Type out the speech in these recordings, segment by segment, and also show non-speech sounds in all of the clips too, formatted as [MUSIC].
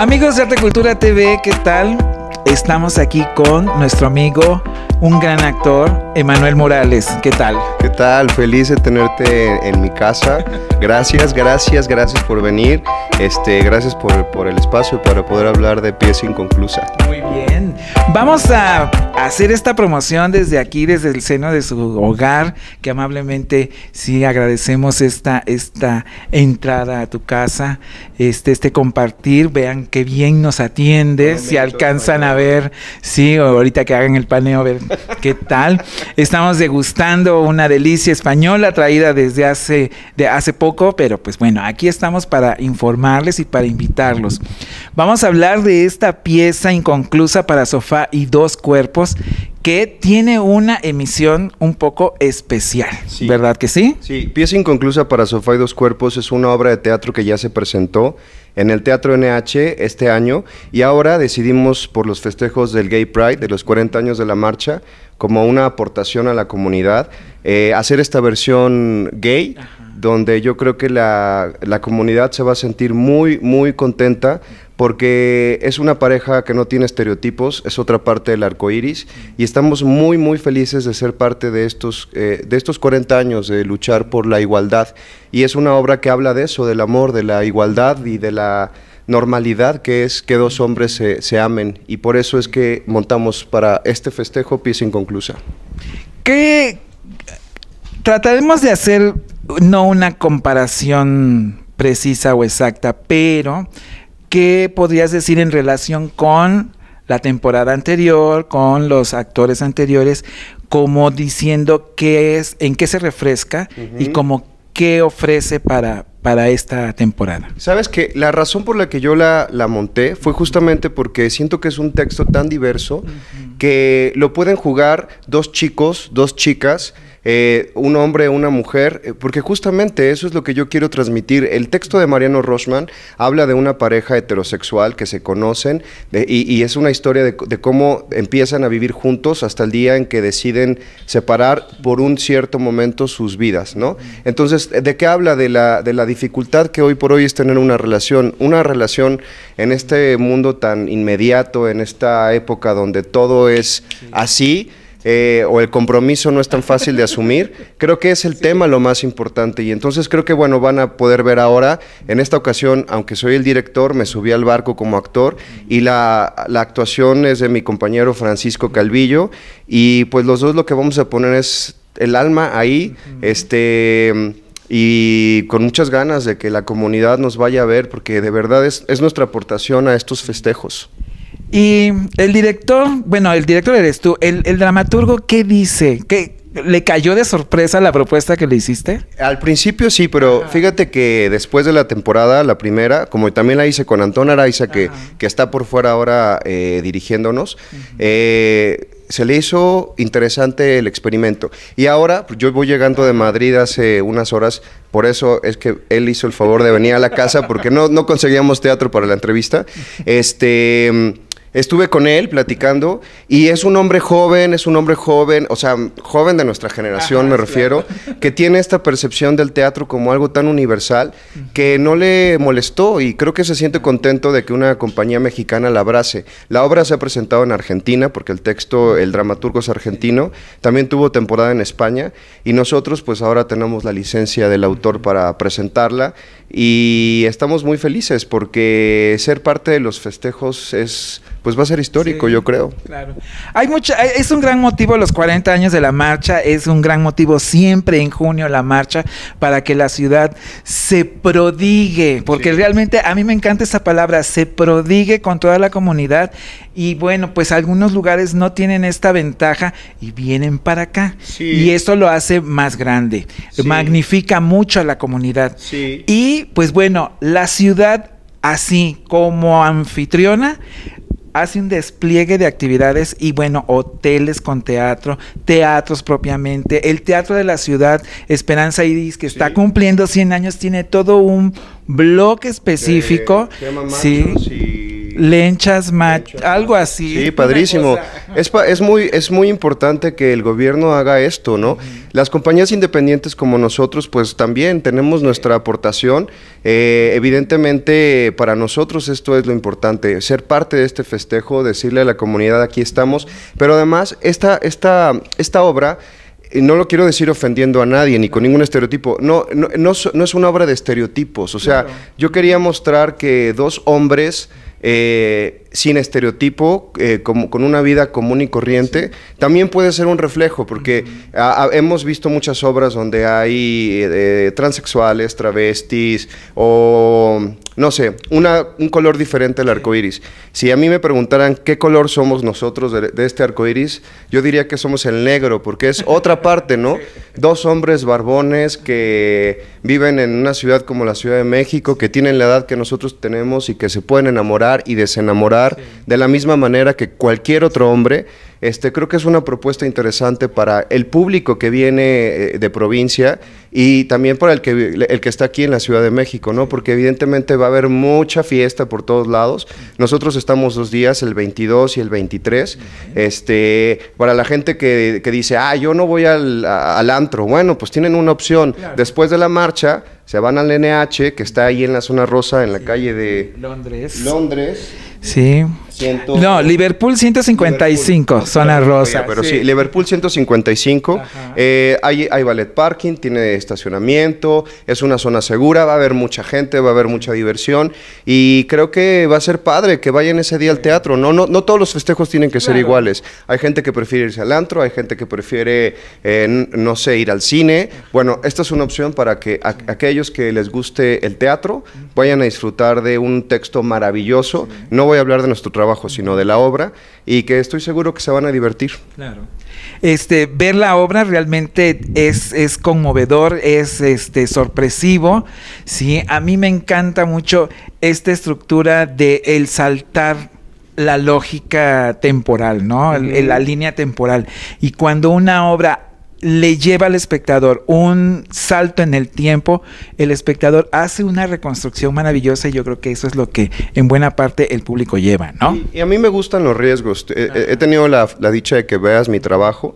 Amigos de Arte Cultura TV, ¿qué tal? Estamos aquí con nuestro amigo un gran actor, Emanuel Morales. ¿Qué tal? ¿Qué tal? Feliz de tenerte en mi casa. Gracias, gracias, gracias por venir. Este, gracias por, el espacio para poder hablar de pieza inconclusa. Muy bien. Vamos a hacer esta promoción desde aquí, desde el seno de su hogar, que amablemente sí agradecemos esta, esta entrada a tu casa, este, este compartir, vean qué bien nos atiendes, si alcanzan a ver, sí, ahorita que hagan el paneo, ver ¿Qué tal? Estamos degustando una delicia española traída desde hace, de hace poco, pero pues bueno, aquí estamos para informarles y para invitarlos. Vamos a hablar de esta pieza inconclusa para sofá y dos cuerpos que tiene una emisión un poco especial, ¿verdad que sí? Sí, Pieza Inconclusa para Sofá y Dos Cuerpos es una obra de teatro que ya se presentó en el Teatro NH este año y ahora decidimos por los festejos del Gay Pride, de los 40 años de la marcha, como una aportación a la comunidad, eh, hacer esta versión gay donde yo creo que la, la comunidad se va a sentir muy, muy contenta porque es una pareja que no tiene estereotipos, es otra parte del arco iris y estamos muy, muy felices de ser parte de estos, eh, de estos 40 años de luchar por la igualdad. Y es una obra que habla de eso, del amor, de la igualdad y de la normalidad que es que dos hombres se, amen. Y por eso es que montamos para este festejo pieza inconclusa. ¿Qué? Trataremos de hacer no una comparación precisa o exacta, pero ¿qué podrías decir en relación con la temporada anterior, con los actores anteriores, como diciendo qué es, en qué se refresca y como qué ofrece para, para esta temporada. Sabes que la razón por la que yo la, monté fue justamente porque siento que es un texto tan diverso que lo pueden jugar dos chicos, dos chicas eh, un hombre, una mujer, eh, porque justamente eso es lo que yo quiero transmitir. El texto de Mariano Rochman habla de una pareja heterosexual que se conocen y, es una historia de, de, cómo empiezan a vivir juntos hasta el día en que deciden separar por un cierto momento sus vidas, ¿no? Entonces, ¿de qué habla? De la, de la dificultad que hoy por hoy es tener una relación, una relación en este mundo tan inmediato, en esta época donde todo es así eh, o el compromiso no es tan fácil de asumir, creo que es el tema lo más importante. Y entonces creo que, bueno, van a poder ver ahora, en esta ocasión, aunque soy el director, me subí al barco como actor y la, actuación es de mi compañero Francisco Calvillo y pues los dos lo que vamos a poner es el alma ahí, este, y con muchas ganas de que la comunidad nos vaya a ver, porque de verdad es nuestra aportación a estos festejos. Y el director, bueno, el director eres tú. ¿El, dramaturgo qué dice? ¿Le cayó de sorpresa la propuesta que le hiciste? Al principio sí, pero fíjate que después de la temporada, la primera, como también la hice con Antón Araiza, que, que, está por fuera ahora eh, dirigiéndonos, eh, se le hizo interesante el experimento. Y ahora, pues, yo voy llegando de Madrid hace unas horas, por eso es que él hizo el favor de venir a la casa, porque no, no conseguíamos teatro para la entrevista. [LAUGHS] Este Estuve con él platicando y es un hombre joven, es un hombre joven, o sea, joven de nuestra generación me refiero, que tiene esta percepción del teatro como algo tan universal que no le molestó y creo que se siente contento de que una compañía mexicana la abrace. La obra se ha presentado en Argentina porque el texto, el dramaturgo es argentino, también tuvo temporada en España y nosotros pues ahora tenemos la licencia del autor para presentarla y estamos muy felices porque ser parte de los festejos es pues va a ser histórico, yo creo. Claro. Hay mucha eh, es un gran motivo los 40 años de la marcha, es un gran motivo siempre en junio la marcha para que la ciudad se prodigue, porque realmente a mí me encanta esa palabra, se prodigue con toda la comunidad y bueno, pues algunos lugares no tienen esta ventaja y vienen para acá. Y esto lo hace más grande, magnifica mucho a la comunidad. Y pues bueno, la ciudad así como anfitriona hace un despliegue de actividades y bueno, hoteles con teatro, teatros propiamente, el Teatro de la Ciudad, Esperanza Iris, que está cumpliendo 100 años, tiene todo un bloque específico, sí, lenchas, mach, algo así. Sí, padrísimo. Es, muy, es muy importante que el gobierno haga esto, ¿no? Las compañías independientes como nosotros, pues también tenemos nuestra aportación. Eh, evidentemente, para nosotros esto es lo importante, ser parte de este festejo, decirle a la comunidad aquí estamos, pero además esta, esta, esta obra no lo quiero decir ofendiendo a nadie ni con ningún estereotipo, no, no, no, es una obra de estereotipos, o sea, yo quería mostrar que dos hombres eh, sin estereotipo, eh, como, con una vida común y corriente, también puede ser un reflejo, porque hemos visto muchas obras donde hay eh, transexuales, travestis o no sé, un color diferente al arco iris. Si a mí me preguntaran qué color somos nosotros de, este arco iris, yo diría que somos el negro, porque es otra [LAUGHS] parte, ¿no? Dos hombres barbones que viven en una ciudad como la Ciudad de México, que tienen la edad que nosotros tenemos y que se pueden enamorar y desenamorar de la misma manera que cualquier otro hombre. Este, creo que es una propuesta interesante para el público que viene eh, de provincia y también para el que, el que está aquí en la Ciudad de México, ¿no? Porque evidentemente va a haber mucha fiesta por todos lados. Nosotros estamos dos días, el 22 y el 23. Este, para la gente que, que dice, ah, yo no voy al, antro, bueno, pues tienen una opción. Después de la marcha, se van al NH, que está ahí en la zona rosa, en la calle de Londres. Londres. Sí. No, Liverpool 155, zona rosa. pero sí. Liverpool 155. Eh, hay, hay ballet parking, tiene estacionamiento, es una zona segura, va a haber mucha gente, va a haber mucha diversión. Y creo que va a ser padre que vayan ese día al teatro. No, no, no todos los festejos tienen que ser iguales. Hay gente que prefiere irse al antro, hay gente que prefiere, eh, no sé, ir al cine. Bueno, esta es una opción para que aquellos que les guste el teatro vayan a disfrutar de un texto maravilloso. No voy a hablar de nuestro trabajo sino de la obra, y que estoy seguro que se van a divertir. Claro. Este, ver la obra realmente es, conmovedor, es este, sorpresivo, ¿sí? A mí me encanta mucho esta estructura de el saltar la lógica temporal, ¿no? La línea temporal. Y cuando una obra le lleva al espectador un salto en el tiempo, el espectador hace una reconstrucción maravillosa y yo creo que eso es lo que en buena parte el público lleva, ¿no? Y, a mí me gustan los riesgos. He, tenido la, dicha de que veas mi trabajo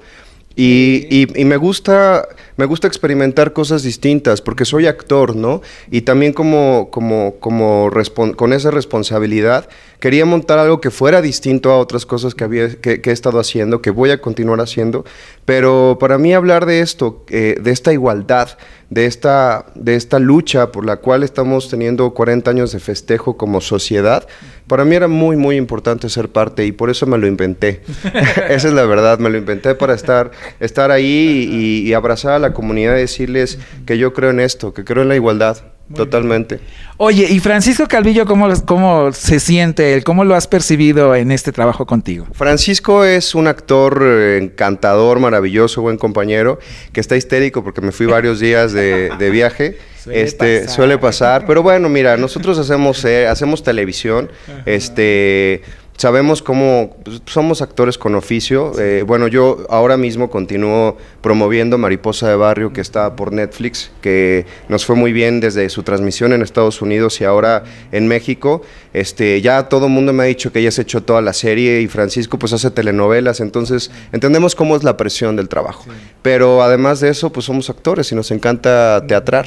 y, me, gusta, me gusta experimentar cosas distintas porque soy actor, ¿no? Y también como, como, como con esa responsabilidad quería montar algo que fuera distinto a otras cosas que, había, que he estado haciendo, que voy a continuar haciendo, pero para mí hablar de esto, eh, de esta igualdad, de esta, de esta lucha por la cual estamos teniendo 40 años de festejo como sociedad, para mí era muy, muy importante ser parte y por eso me lo inventé. [LAUGHS] [LAUGHS] Esa es la verdad, me lo inventé para estar, estar ahí y abrazar a la comunidad y decirles que yo creo en esto, que creo en la igualdad, Totalmente. Oye, ¿y Francisco Calvillo cómo, cómo se siente él? ¿Cómo lo has percibido en este trabajo contigo? Francisco es un actor eh, encantador, maravilloso, buen compañero, que está histérico porque me fui varios días de, viaje. [LAUGHS] Suele este pasar. suele pasar, pero bueno, mira, nosotros hacemos eh, hacemos televisión, este sabemos cómo pues, somos actores con oficio. Eh, bueno, yo ahora mismo continúo promoviendo Mariposa de Barrio, que está por Netflix, que nos fue muy bien desde su transmisión en Estados Unidos y ahora en México. Este, ya todo el mundo me ha dicho que ya has hecho toda la serie y Francisco pues hace telenovelas, entonces entendemos cómo es la presión del trabajo. Pero además de eso, pues somos actores y nos encanta teatrar.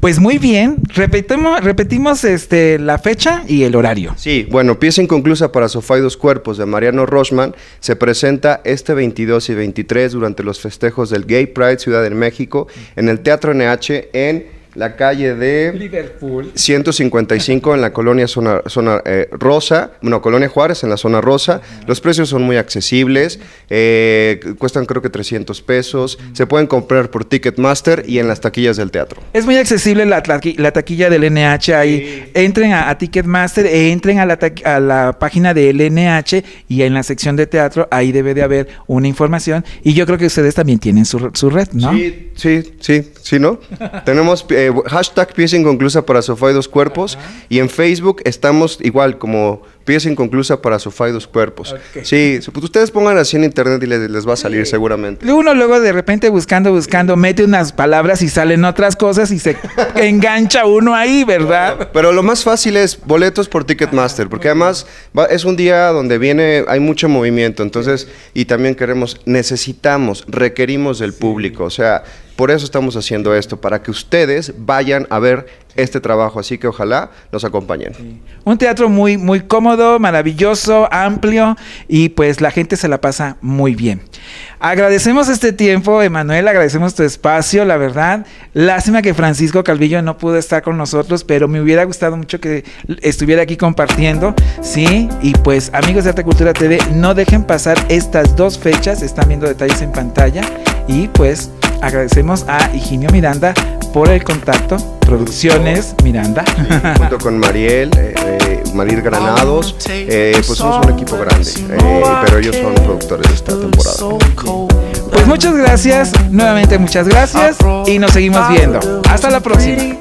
Pues muy bien, repetimos, repetimos este, la fecha y el horario. Sí, bueno, pieza inconclusa para Sofá y dos cuerpos de Mariano Rochman se presenta este 22 y 23 durante los festejos del Gay Pride Ciudad de México en el Teatro NH en la calle de Liverpool 155 en la colonia zona, zona eh, rosa, bueno, colonia Juárez en la zona rosa. Los precios son muy accesibles, eh, cuestan creo que 300 pesos, se pueden comprar por Ticketmaster y en las taquillas del teatro. Es muy accesible la, taquilla del NH ahí. Entren a, Ticketmaster, entren a la, página del NH y en la sección de teatro ahí debe de haber una información y yo creo que ustedes también tienen su, red, ¿no? Sí, sí, sí, sí, ¿no? [LAUGHS] Tenemos... Eh, eh, hashtag pieza inconclusa para sofá y dos cuerpos. Y en Facebook estamos igual como pieza inconclusa para sofá y dos cuerpos. Sí, pues ustedes pongan así en internet y les, va a salir seguramente. Uno luego de repente buscando, buscando, mete unas palabras y salen otras cosas y se [LAUGHS] engancha uno ahí, ¿verdad? pero lo más fácil es boletos por Ticketmaster, porque ah, además es un día donde viene, hay mucho movimiento, entonces, y también queremos, necesitamos, requerimos del público, o sea, por eso estamos haciendo esto, para que ustedes vayan a ver este trabajo. Así que ojalá nos acompañen. Un teatro muy, muy cómodo, maravilloso, amplio y pues la gente se la pasa muy bien. Agradecemos este tiempo, Emanuel, agradecemos tu espacio, la verdad. Lástima que Francisco Calvillo no pudo estar con nosotros, pero me hubiera gustado mucho que estuviera aquí compartiendo, ¿sí? Y pues amigos de Arte Cultura TV, no dejen pasar estas dos fechas, están viendo detalles en pantalla y pues agradecemos a Higinio Miranda por el contacto. Producciones Miranda. junto con Mariel, eh, eh Granados, oh, eh, pues somos un equipo grande, eh, pero ellos son productores de esta temporada. Pues muchas gracias, nuevamente muchas gracias y nos seguimos viendo. Hasta la próxima.